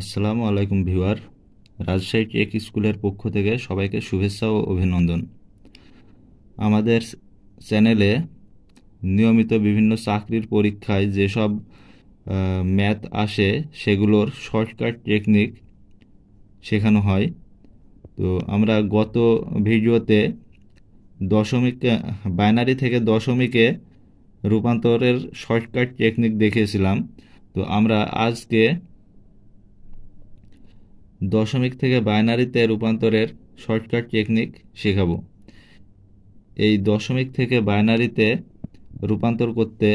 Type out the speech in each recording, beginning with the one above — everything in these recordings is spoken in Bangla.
আসসালামু আলাইকুম ভিওয়ার রাজশাহী টেক স্কুলের পক্ষ থেকে সবাইকে শুভেচ্ছা ও অভিনন্দন আমাদের চ্যানেলে নিয়মিত বিভিন্ন চাকরির পরীক্ষায় যেসব ম্যাথ আসে সেগুলোর শর্টকাট টেকনিক শেখানো হয় তো আমরা গত ভিডিওতে দশমিক বাইনারি থেকে দশমিকে রূপান্তরের শর্টকাট টেকনিক দেখিয়েছিলাম তো আমরা আজকে দশমিক থেকে বাইনারিতে রূপান্তরের শর্টকাট টেকনিক শেখাবো এই দশমিক থেকে বাইনারিতে রূপান্তর করতে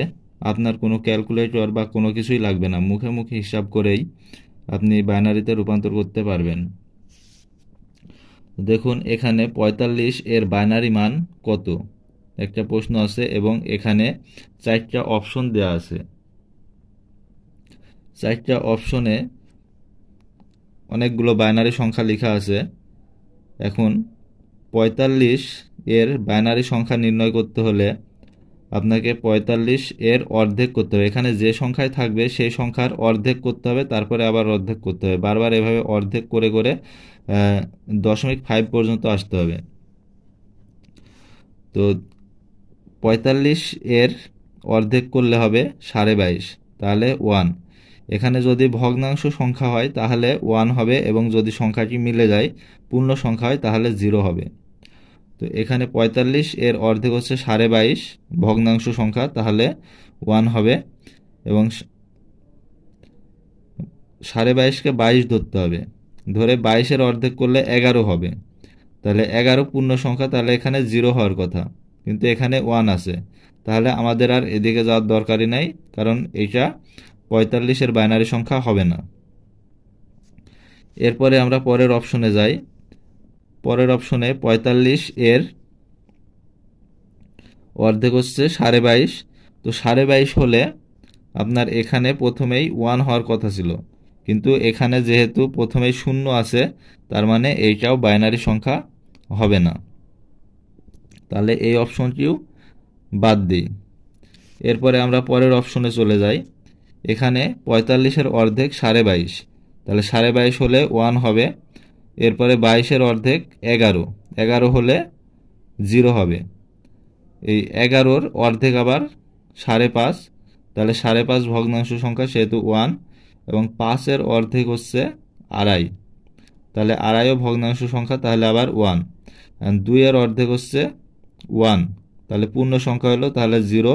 আপনার কোনো ক্যালকুলেটর বা কোনো কিছুই লাগবে না মুখে মুখে হিসাব করেই আপনি বাইনারিতে রূপান্তর করতে পারবেন দেখুন এখানে পঁয়তাল্লিশ এর বাইনারি মান কত একটা প্রশ্ন আছে এবং এখানে চারটা অপশন দেয়া আছে চারটা অপশনে অনেকগুলো বাইনারি সংখ্যা লেখা আছে এখন পঁয়তাল্লিশ এর বাইনারি সংখ্যা নির্ণয় করতে হলে আপনাকে পঁয়তাল্লিশ এর অর্ধেক করতে হবে এখানে যে সংখ্যায় থাকবে সেই সংখ্যার অর্ধেক করতে হবে তারপরে আবার অর্ধেক করতে হবে বারবার এভাবে অর্ধেক করে করে দশমিক ফাইভ পর্যন্ত আসতে হবে তো পঁয়তাল্লিশ এর অর্ধেক করলে হবে সাড়ে বাইশ তাহলে ওয়ান এখানে যদি ভগ্নাংশ সংখ্যা হয় তাহলে ওয়ান হবে এবং যদি সংখ্যাটি মিলে যায় পূর্ণ সংখ্যা হয় তাহলে জিরো হবে তো এখানে ৪৫ এর অর্ধেক হচ্ছে সাড়ে বাইশ ভগ্নাংশ সংখ্যা তাহলে ওয়ান হবে এবং সাড়ে বাইশকে বাইশ ধরতে হবে ধরে বাইশের অর্ধেক করলে এগারো হবে তাহলে এগারো পূর্ণ সংখ্যা তাহলে এখানে জিরো হওয়ার কথা কিন্তু এখানে ওয়ান আছে তাহলে আমাদের আর এদিকে যাওয়ার দরকারই নাই কারণ এটা পঁয়তাল্লিশের বাইনারি সংখ্যা হবে না এরপরে আমরা পরের অপশনে যাই পরের অপশনে পঁয়তাল্লিশ এর অর্ধেক হচ্ছে সাড়ে বাইশ তো সাড়ে বাইশ হলে আপনার এখানে প্রথমেই ওয়ান হওয়ার কথা ছিল কিন্তু এখানে যেহেতু প্রথমেই শূন্য আছে তার মানে এইটাও বাইনারি সংখ্যা হবে না তাহলে এই অপশনটিও বাদ দিই এরপরে আমরা পরের অপশনে চলে যাই এখানে পঁয়তাল্লিশের অর্ধেক সাড়ে বাইশ তাহলে সাড়ে বাইশ হলে ওয়ান হবে এরপরে বাইশের অর্ধেক এগারো এগারো হলে জিরো হবে এই এগারোর অর্ধেক আবার সাড়ে পাঁচ তাহলে সাড়ে পাঁচ ভগ্নাংশ সংখ্যা সেহেতু ওয়ান এবং পাঁচের অর্ধেক হচ্ছে আড়াই তাহলে আড়াইও ভগ্নাংশ সংখ্যা তাহলে আবার ওয়ান দুইয়ের অর্ধেক হচ্ছে ওয়ান তাহলে পূর্ণ সংখ্যা হলো তাহলে জিরো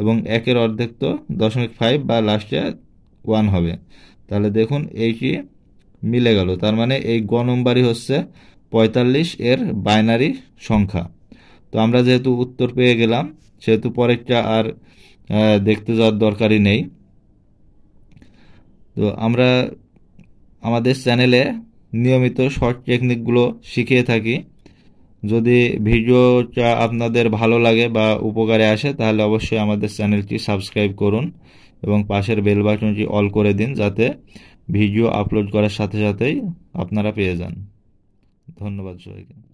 এবং একের অর্ধেক তো দশমিক ফাইভ বা লাস্টে ওয়ান হবে তাহলে দেখুন এইটি মিলে গেল তার মানে এই গ নম্বরই হচ্ছে পঁয়তাল্লিশ এর বাইনারি সংখ্যা তো আমরা যেহেতু উত্তর পেয়ে গেলাম সেহেতু পরেরটা আর দেখতে যাওয়ার দরকারই নেই তো আমরা আমাদের চ্যানেলে নিয়মিত শর্ট টেকনিকগুলো শিখিয়ে থাকি যদি ভিডিওটা আপনাদের ভালো লাগে বা উপকারে আসে তাহলে অবশ্যই আমাদের চ্যানেলটি সাবস্ক্রাইব করুন এবং পাশের বেল বাটনটি অল করে দিন যাতে ভিডিও আপলোড করার সাথে সাথেই আপনারা পেয়ে যান ধন্যবাদ সবাইকে